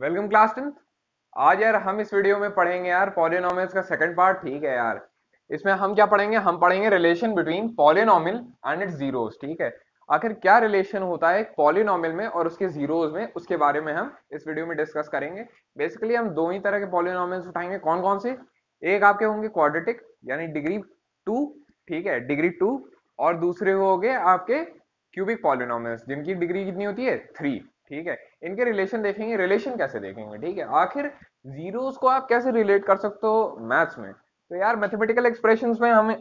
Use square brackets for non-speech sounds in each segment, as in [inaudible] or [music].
welcome class tenth आज यार हम इस वीडियो में पढ़ेंगे यार पॉलिनोमियल्स का सेकंड पार्ट ठीक है यार इसमें हम क्या पढ़ेंगे हम पढ़ेंगे relation between polynomial and its zeros ठीक है आखिर क्या रिलेशन होता है एक में और उसके जीरोस में उसके बारे में हम इस वीडियो में डिस्कस करेंगे बेसिकली हम दो ही तरह के पॉलिनोमियल्स उठाएंगे कौन कौन से एक आपके होंगे क्वाड्रेटिक यानी डिग्री टू ठीक है डिग्री टू और दूसरे हो आपके क्यूबिक पॉलिनोमियल्स जिनकी डिग्री कितनी होती है थ्री ठीक है इनके रिलेशन देखेंगे रिलेशन कैसे देखेंगे ठीक है आखिर जीरोस को आप कैसे रिलेट कर सकते हो मैथ्स में तो यार मैथमेटिकल एक्सप्रेशंस में हम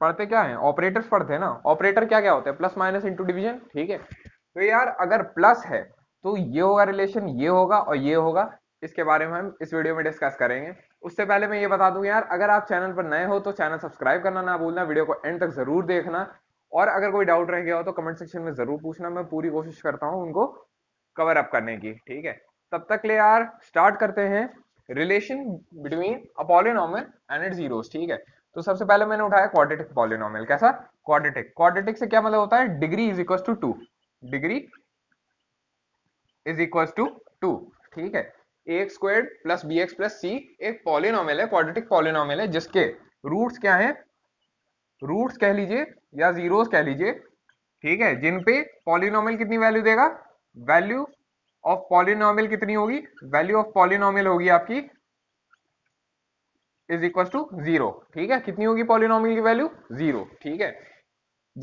पढ़ते क्या है ऑपरेटर्स पढ़ते हैं ना ऑपरेटर क्या क्या होते हैं प्लस माइनस इंटू डिविजन ठीक है तो यार अगर प्लस है तो ये होगा रिलेशन ये होगा और ये होगा इसके बारे में हम इस वीडियो में डिस्कस करेंगे उससे पहले मैं ये बता दूं यार अगर आप चैनल पर नए हो तो चैनल सब्सक्राइब करना ना भूलना वीडियो को एंड तक जरूर देखना और अगर कोई डाउट रह गया हो तो कमेंट सेक्शन में जरूर पूछना मैं पूरी कोशिश करता हूँ उनको कवर अप करने की ठीक है तब तक ले यार स्टार्ट करते हैं relation between a polynomial and it zeros ठीक है तो सबसे पहले मैंने उठाया क्वाड्रेटिक पॉलिनोमियल कैसा क्वाड्रेटिक क्वाड्रेटिक से क्या मतलब होता है degree is equal to two degree is equal to two ठीक है a x square plus b x plus c एक पॉलिनोमियल है क्वाड्रेटिक पॉलिनोमियल है जिसके रूट्स क्या है रूट्स कह लीजिए या जीरोस कह लीजिए ठीक है जिन पे पॉलिनोमियल कितनी वैल्यू देगा वैल्यू ऑफ पॉलिनॉमिल कितनी होगी वैल्यू ऑफ पॉलिनोम होगी आपकी इज इक्वल टू जीरो ठीक है कितनी होगी पॉलिनॉमियल की वैल्यू जीरो ठीक है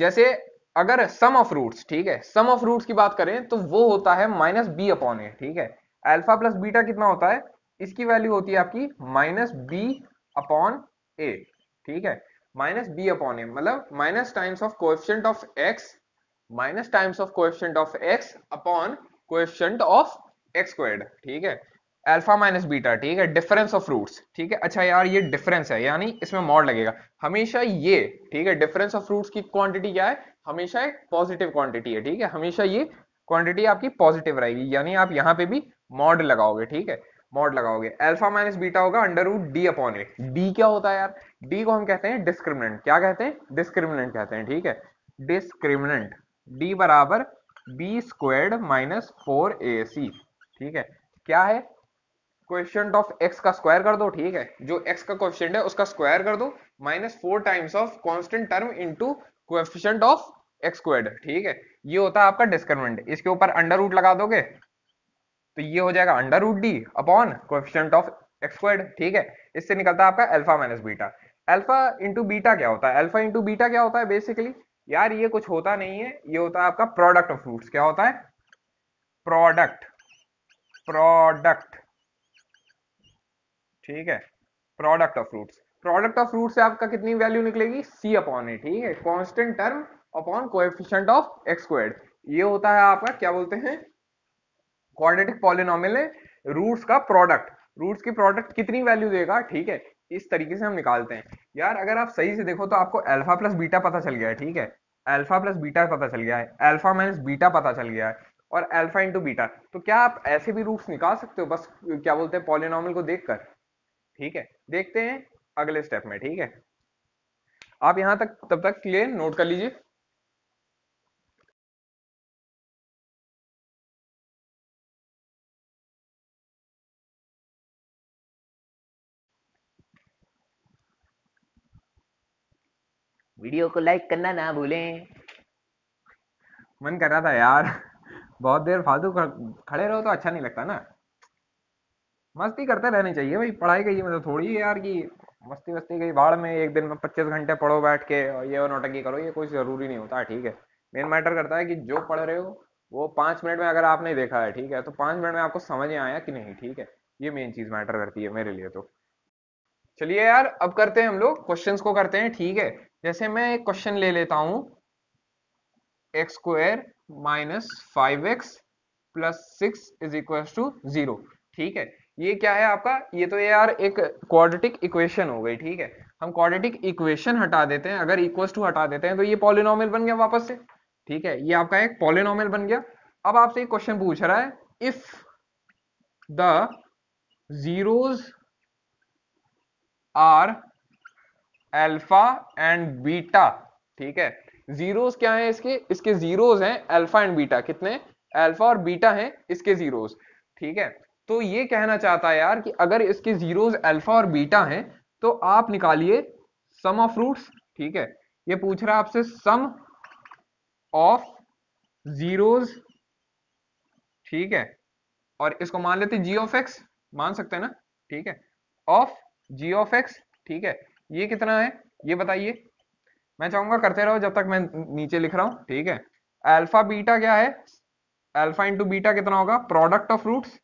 जैसे अगर सम ऑफ रूट्स ठीक है सम ऑफ रूट्स की बात करें तो वो होता है माइनस बी अपॉन ए ठीक है अल्फा प्लस बीटा कितना होता है इसकी वैल्यू होती है आपकी माइनस बी अपॉन ए ठीक है माइनस बी अपॉन ए मतलब minus times of question of x minus times of question of x upon question of x squared ठीक है अल्फा माइनस बीटा ठीक है डिफरेंस ऑफ रूट्स ठीक है अच्छा यार ये डिफरेंस है यानी इसमें मॉड लगेगा हमेशा ये ठीक है डिफरेंस ऑफ रूट्स की क्वांटिटी क्या है हमेशा एक पॉजिटिव क्वांटिटी है ठीक है हमेशा ये क्वांटिटी आपकी पॉजिटिव रहेगी यानी आप यहाँ पे भी मॉड लगाओगे ठीक है मॉड लगाओगे अल्फा माइनस बीटा होगा under root D upon a D क्या होता है यार डी को हम कहते हैं डिस्क्रिमिनेंट क्या कहते हैं डिस्क्रिमिनेंट कहते हैं ठीक है डिस्क्रिमिनेंट डी बराबर b squared minus four a c ठीक है क्या है क्वेश्चन ऑफ एक्स का स्क्वायर कर दो ठीक है जो एक्स का क्वेश्चन है उसका स्क्वायर कर दो minus four times of constant term into question of x ठीक है ये होता है आपका डिस्क्रमेंट इसके ऊपर अंडर रूट लगा दोगे तो ये हो जाएगा under root D upon question of x ठीक है इससे निकलता है आपका alpha minus beta alpha into beta क्या होता है अल्फा इंटू बीटा क्या होता है बेसिकली यार ये कुछ होता नहीं है ये होता है आपका प्रोडक्ट ऑफ फ्रूट्स क्या होता है प्रोडक्ट प्रोडक्ट ठीक है product of fruits product of fruit से आपका कितनी वैल्यू निकलेगी सी अपॉन ए ठीक है constant term upon coefficient of x squared ये होता है आपका क्या बोलते हैं क्वाड्रेटिक पॉलिनोमियल है रूट्स का प्रोडक्ट रूट्स की प्रोडक्ट कितनी वैल्यू देगा ठीक है इस तरीके से हम निकालते हैं यार अगर आप सही से देखो तो आपको अल्फा प्लस बीटा पता चल गया ठीक है अल्फा प्लस बीटा पता चल गया है अल्फा माइनस बीटा पता चल गया है और अल्फा इंटू बीटा तो क्या आप ऐसे भी रूट्स निकाल सकते हो बस क्या बोलते हैं पॉलिनॉमल को देखकर ठीक है देखते हैं अगले स्टेप में ठीक है आप यहां तक तब तक क्लियर नोट कर लीजिए वीडियो को लाइक करना ना भूलें मन कर रहा था यार बहुत देर फालतू खड़े रहो तो अच्छा नहीं लगता ना मस्ती करते रहनी चाहिए भाई पढ़ाई का ये मतलब थोड़ी है यार कि मस्ती वस्ती गई बाढ़ में एक दिन में पच्चीस घंटे पढ़ो बैठ के और ये और करो ये कोई जरूरी नहीं होता ठीक है मेन मैटर करता है कि जो पढ़ रहे हो वो पाँच मिनट में अगर आपने देखा है ठीक है तो पाँच मिनट में आपको समझ में आया कि नहीं ठीक है ये मेन चीज मैटर करती है मेरे लिए तो चलिए यार अब करते हैं हम लोग क्वेश्चन को करते हैं ठीक है जैसे मैं एक क्वेश्चन ले लेता हूं x square minus five x plus six is equal to zero ठीक है ये क्या है आपका ये तो यार एक क्वाड्रेटिक इक्वेशन हो गई ठीक है हम क्वाड्रेटिक इक्वेशन हटा देते हैं अगर इक्वल टू हटा देते हैं तो ये पॉलिनोमियल बन गया वापस से ठीक है ये आपका एक पॉलिनोमियल बन गया अब आपसे एक क्वेश्चन पूछ रहा है if the zeros are alpha and beta ठीक है जीरोस क्या है इसके इसके जीरोस हैं अल्फा एंड बीटा कितने अल्फा और बीटा हैं इसके जीरोस ठीक है तो ये कहना चाहता है यार कि अगर इसके जीरोस अल्फा और बीटा हैं तो आप निकालिए सम ऑफ रूट्स ठीक है ये पूछ रहा है आपसे सम ऑफ जीरोस ठीक है और इसको मान लेते जी ऑफ एक्स मान सकते हैं ना ठीक है ऑफ जी ऑफ एक्स ठीक है ये कितना है ये बताइए मैं चाहूंगा करते रहो जब तक मैं नीचे लिख रहा हूं ठीक है अल्फा बीटा क्या है अल्फा इंटू बीटा कितना होगा प्रोडक्ट ऑफ रूट्स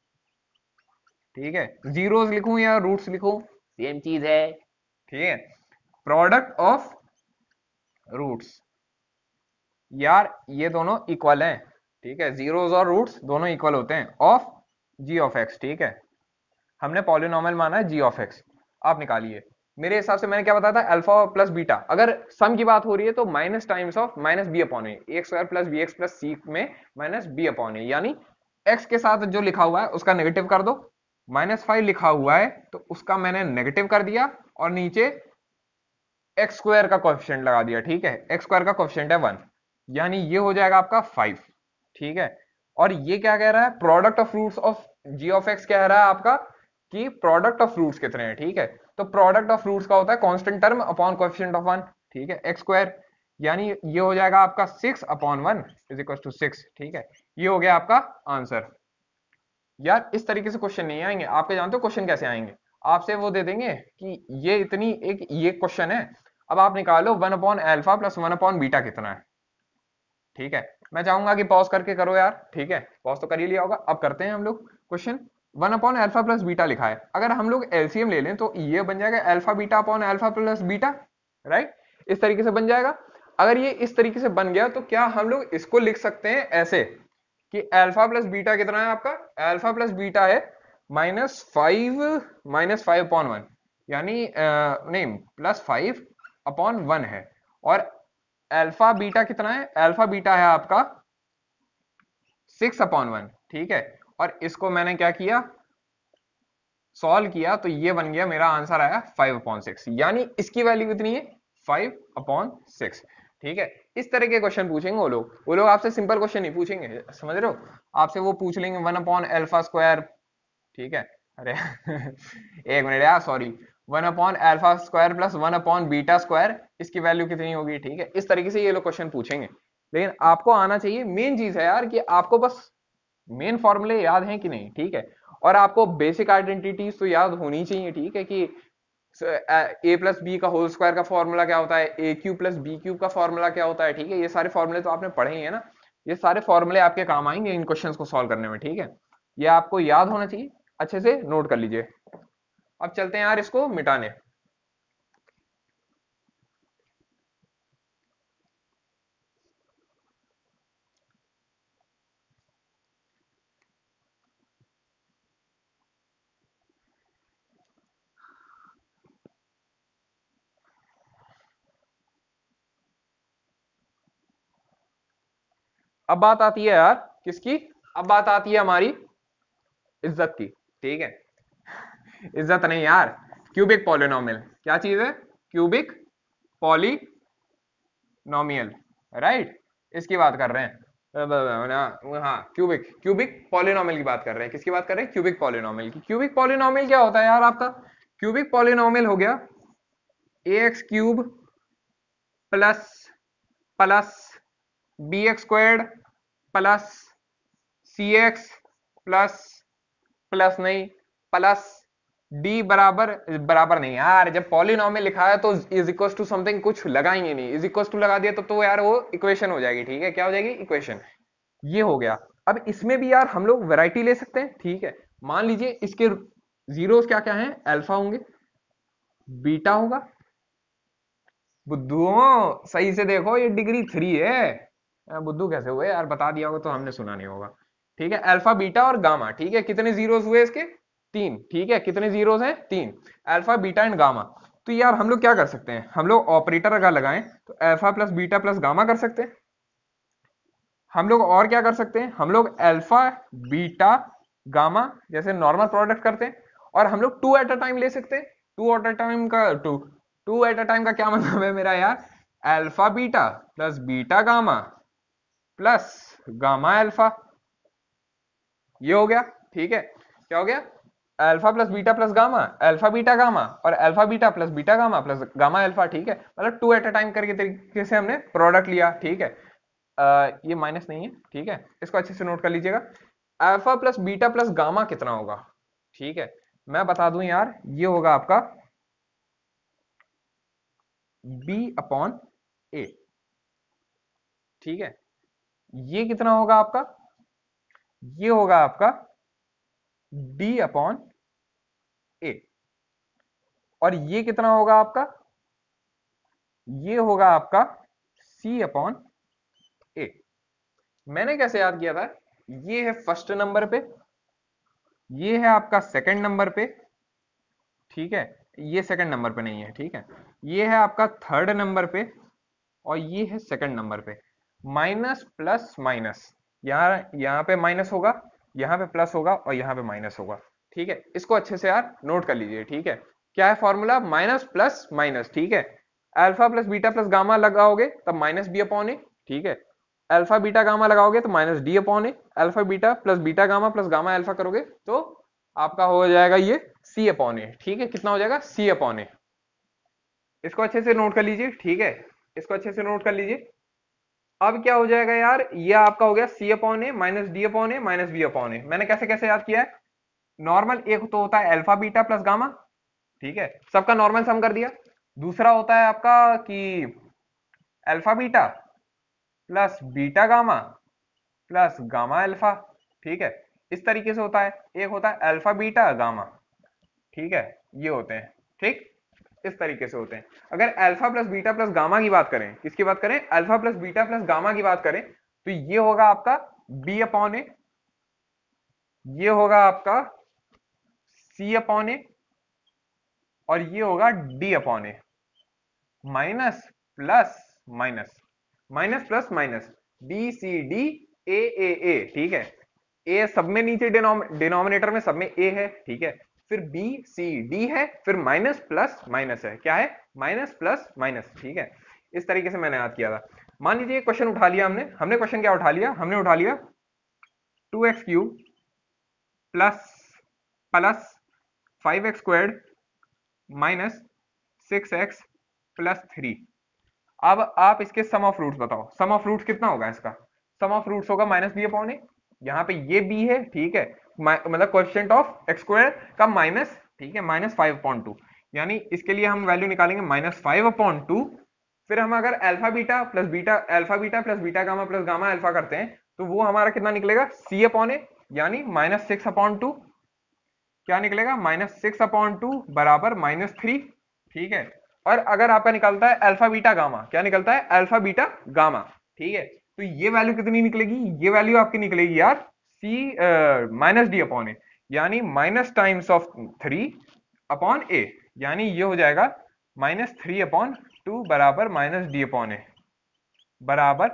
ठीक है जीरोस लिखूं या रूट्स लिखूं सेम चीज है ठीक है प्रोडक्ट ऑफ रूट्स यार ये दोनों इक्वल हैं ठीक है जीरोस और रूट्स दोनों इक्वल होते हैं ऑफ जी ऑफ एक्स ठीक है हमने पॉलिनॉमल माना है जी ऑफ एक्स आप निकालिए मेरे हिसाब से मैंने क्या बताया था अल्फा प्लस बीटा अगर सम की बात हो रही है तो minus times of minus b upon x square plus b x plus c में माइनस बी अपॉन यानी एक्स के साथ जो लिखा हुआ है उसका नेगेटिव कर दो माइनस फाइव लिखा हुआ है तो उसका मैंने नेगेटिव कर दिया और नीचे एक्स स्क्वायर का कॉफिशेंट लगा दिया ठीक है एक्स स्क्वायर का कॉफिशेंट है वन यानी ये हो जाएगा आपका फाइव ठीक है और ये क्या कह रहा है product of roots of g of x कह रहा है आपका कि प्रोडक्ट ऑफ रूट्स कितने हैं ठीक है तो प्रोडक्ट ऑफ रूट्स का होता है constant term upon coefficient of one ठीक है एक्स स्क्वायर यानी ये हो जाएगा आपका six upon one is equal to six ठीक है ये हो गया आपका आंसर यार इस तरीके से क्वेश्चन नहीं आएंगे आपके जानते हो क्वेश्चन कैसे आएंगे आपसे वो दे देंगे कि ये इतनी एक ये क्वेश्चन है अब आप निकालो one upon alpha plus one upon beta कितना है ठीक है मैं चाहूंगा कि पॉज करके करो यार ठीक है पॉज तो कर ही लिया होगा अब करते हैं हम लोग question one upon alpha plus beta लिखा है अगर हम लोग एलसीएम ले लें तो ये बन जाएगा alpha beta upon alpha plus beta right इस तरीके से बन जाएगा अगर ये इस तरीके से बन गया तो क्या हम लोग इसको लिख सकते हैं ऐसे कि एल्फा प्लस बीटा कितना है आपका एल्फा प्लस बीटा है minus five minus five upon one यानी नहीं प्लस फाइव अपॉन वन है और एल्फा बीटा कितना है एल्फा बीटा है आपका सिक्स अपॉन वन ठीक है और इसको मैंने क्या किया सॉल्व किया तो ये बन गया मेरा आंसर आया फाइव अपॉन सिक्स यानी इसकी वैल्यू कितनी है फाइव अपॉन सिक्स ठीक है इस तरह के क्वेश्चन पूछेंगे वो लोग वो लोग आपसे सिंपल क्वेश्चन नहीं पूछेंगे समझ रहे हो आपसे वो पूछ लेंगे वन अपॉन एल्फा स्क्वायर ठीक है अरे [laughs] एक मिनट यार sorry one upon alpha square plus one upon beta square इसकी वैल्यू कितनी होगी ठीक है इस तरीके से ये लोग क्वेश्चन पूछेंगे लेकिन आपको आना चाहिए मेन चीज है यार कि आपको बस मेन फॉर्मूले याद हैं कि नहीं ठीक है और आपको बेसिक आइडेंटिटीज तो याद होनी चाहिए ठीक है कि ए प्लस बी का होल स्क्वायर का फॉर्मूला क्या होता है a cube plus b cube का फॉर्मूला क्या होता है ठीक है ये सारे फॉर्मूले तो आपने पढ़े ही है ना ये सारे फॉर्मूले आपके काम आएंगे इन क्वेश्चन को सॉल्व करने में ठीक है ये आपको याद होना चाहिए अच्छे से नोट कर लीजिए अब चलते हैं यार इसको मिटाने अब बात आती है यार किसकी अब बात आती है हमारी इज्जत की ठीक है इज्जत नहीं यार क्यूबिक पॉलिनोमियल क्या चीज है क्यूबिक पॉलिनोमियल राइट इसकी बात कर रहे हैं हाँ क्यूबिक क्यूबिक पॉलिनोमियल की बात कर रहे हैं किसकी बात कर रहे हैं क्यूबिक पॉलिनोमियल की क्यूबिक पॉलिनोमियल क्या होता है यार आपका क्यूबिक पॉलिनोमियल हो गया a x cube plus plus b x squared plus c x plus plus नहीं प्लस डी बराबर बराबर नहीं यार जब पॉलिनॉमियल लिखा है तो इज इक्वल टू समथिंग कुछ लगाएंगे नहीं इज इक्वल टू लगा दिया तो, तो यार वो इक्वेशन हो जाएगी ठीक है क्या हो जाएगी इक्वेशन ये हो गया अब इसमें भी यार हम लोग वैरायटी ले सकते हैं ठीक है मान लीजिए इसके जीरो क्या क्या है एल्फा होंगे बीटा होगा बुद्धू सही से देखो ये डिग्री थ्री है बुद्धू कैसे हुए यार बता दिया होगा तो हमने सुना नहीं होगा ठीक है अल्फा बीटा और गामा ठीक है कितने जीरो हुए इसके तीन ठीक है कितने जीरो हैं तीन अल्फा बीटा एंड गामा तो यार हम लोग क्या कर सकते हैं हम लोग ऑपरेटर अगर लगाएं तो alpha plus beta plus gamma कर सकते हैं हम लोग और क्या कर सकते हैं हम लोग अल्फा बीटा गामा जैसे नॉर्मल प्रोडक्ट करते हैं और हम लोग टू एट अ टाइम ले सकते हैं टू एट अ टाइम का two two at a time का क्या मतलब है मेरा यार alpha beta plus beta gamma plus gamma alpha ये हो गया ठीक है क्या हो गया alpha plus beta plus gamma alpha beta gamma और alpha beta plus beta gamma plus gamma alpha ठीक है मतलब टू एट अ टाइम करके तरीके से हमने प्रोडक्ट लिया ठीक है आ, ये माइनस नहीं है ठीक है इसको अच्छे से नोट कर लीजिएगा alpha plus beta plus gamma कितना होगा ठीक है मैं बता दूं यार ये होगा आपका बी अपॉन ए ठीक है ये कितना होगा आपका ये होगा आपका डी अपॉन ए और ये कितना होगा आपका ये होगा आपका सी अपॉन ए मैंने कैसे याद किया था ये है फर्स्ट नंबर पे ये है आपका सेकंड नंबर पे ठीक है ये सेकंड नंबर पे नहीं है ठीक है ये है आपका थर्ड नंबर पे और ये है सेकंड नंबर पे माइनस प्लस माइनस यहाँ यहाँ पे माइनस होगा यहाँ पे प्लस होगा और यहाँ पे माइनस होगा ठीक है इसको अच्छे से यार नोट कर लीजिए ठीक है क्या है फॉर्मूला माइनस प्लस माइनस ठीक है alpha plus beta plus gamma लगाओगे तब माइनस बी अपॉन ए ठीक है अल्फा बीटा गामा लगाओगे तो minus D upon a alpha beta plus beta gamma plus gamma alpha करोगे तो आपका हो जाएगा ये सी अपॉन ए ठीक है कितना हो जाएगा सी अपॉन ए इसको अच्छे से नोट कर लीजिए ठीक है इसको अच्छे से नोट कर लीजिए अब क्या हो जाएगा यार ये आपका हो गया c upon a minus D upon a minus b upon a मैंने कैसे कैसे याद किया है नॉर्मल एक तो होता है एल्फा बीटा प्लस गामा ठीक है सबका नॉर्मल सम कर दिया दूसरा होता है आपका कि alpha beta plus beta gamma plus gamma alpha ठीक है इस तरीके से होता है एक होता है अल्फा बीटा गामा ठीक है ये होते हैं ठीक इस तरीके से होते हैं अगर alpha plus beta plus gamma की बात करें किसकी बात करें alpha plus beta plus gamma की बात करें तो ये होगा आपका बी अपॉन ए ये होगा आपका सी अपॉन ए और ये होगा d upon a minus plus minus minus plus minus b c d a a a ठीक है ए सब में नीचे डिनोमिनेटर में सब में ए है ठीक है फिर बी सी डी है फिर माइनस प्लस माइनस है क्या है माइनस प्लस माइनस ठीक है इस तरीके से मैंने याद किया था मान लीजिए क्वेश्चन उठा लिया हमने हमने क्वेश्चन क्या उठा लिया हमने उठा लिया two x cube plus plus five x squared minus six x plus three अब आप इसके सम ऑफ रूट्स बताओ सम ऑफ रूट्स कितना होगा इसका सम ऑफ रूट्स होगा माइनस बी अपॉन ए यहां पे ये बी है ठीक है मतलब क्वेश्चन ऑफ एक्स स्क्वायर का माइनस ठीक है माइनस फाइव अपॉइंट टू यानी इसके लिए हम वैल्यू निकालेंगे माइनस फाइव अपॉइंट टू फिर हम अगर alpha beta plus beta alpha beta plus beta gamma plus gamma alpha करते हैं तो वो हमारा कितना निकलेगा सी अपॉन ए यानी माइनस सिक्स अपॉन टू क्या निकलेगा माइनस सिक्स अपॉन टू बराबर माइनस थ्री ठीक है और अगर आपका निकलता है अल्फा बीटा गामा क्या निकलता है अल्फा बीटा गामा ठीक है तो ये वैल्यू कितनी निकलेगी ये वैल्यू आपकी निकलेगी यार C minus D upon A यानी minus times of three upon A यानी ये हो जाएगा माइनस थ्री अपॉन टू बराबर माइनस डी अपॉन ए बराबर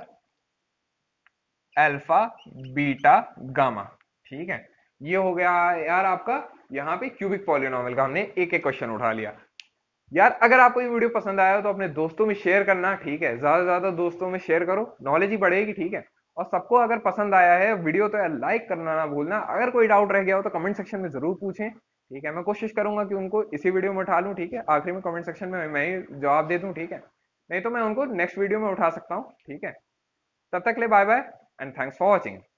अल्फा बीटा गामा ठीक है ये हो गया यार आपका यहाँ पे क्यूबिक पॉलिनॉमल का हमने एक एक क्वेश्चन उठा लिया यार अगर आपको ये वीडियो पसंद आया हो तो अपने दोस्तों में शेयर करना ठीक है ज्यादा से ज्यादा दोस्तों में शेयर करो नॉलेज ही बढ़ेगी ठीक है और सबको अगर पसंद आया है वीडियो तो लाइक करना ना भूलना अगर कोई डाउट रह गया हो तो कमेंट सेक्शन में जरूर पूछें ठीक है मैं कोशिश करूंगा कि उनको इसी वीडियो में उठा लूँ ठीक है आखिरी में कमेंट सेक्शन में मैं ही जवाब दे दूँ ठीक है नहीं तो मैं उनको नेक्स्ट वीडियो में उठा सकता हूँ ठीक है तब तक ले bye bye and thanks for watching